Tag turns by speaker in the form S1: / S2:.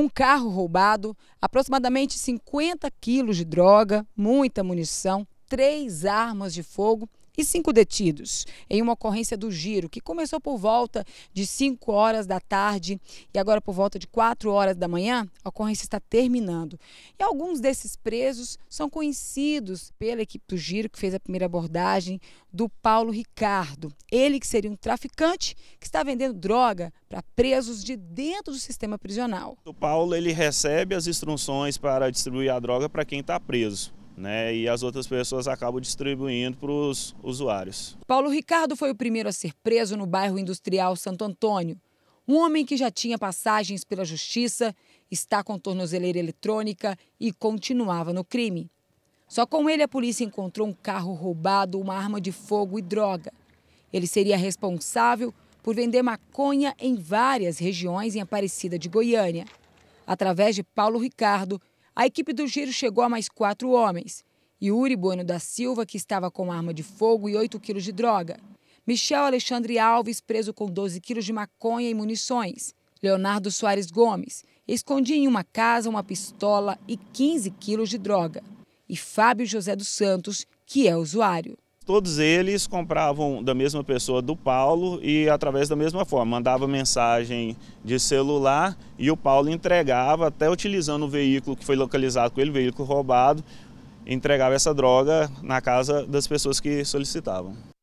S1: um carro roubado, aproximadamente 50 quilos de droga, muita munição, três armas de fogo e cinco detidos em uma ocorrência do giro que começou por volta de 5 horas da tarde e agora por volta de 4 horas da manhã, a ocorrência está terminando. E alguns desses presos são conhecidos pela equipe do giro que fez a primeira abordagem do Paulo Ricardo, ele que seria um traficante que está vendendo droga para presos de dentro do sistema prisional.
S2: O Paulo ele recebe as instruções para distribuir a droga para quem está preso né, e as outras pessoas acabam distribuindo para os usuários.
S1: Paulo Ricardo foi o primeiro a ser preso no bairro industrial Santo Antônio. Um homem que já tinha passagens pela justiça, está com tornozeleira eletrônica e continuava no crime. Só com ele a polícia encontrou um carro roubado, uma arma de fogo e droga. Ele seria responsável por vender maconha em várias regiões em Aparecida de Goiânia. Através de Paulo Ricardo, a equipe do giro chegou a mais quatro homens. Yuri Bueno da Silva, que estava com arma de fogo e 8 quilos de droga. Michel Alexandre Alves, preso com 12 quilos de maconha e munições. Leonardo Soares Gomes, escondia em uma casa uma pistola e 15 quilos de droga. E Fábio José dos Santos, que é usuário
S2: todos eles compravam da mesma pessoa do Paulo e através da mesma forma, mandava mensagem de celular e o Paulo entregava, até utilizando o veículo que foi localizado com ele, veículo roubado, entregava essa droga na casa das pessoas que solicitavam.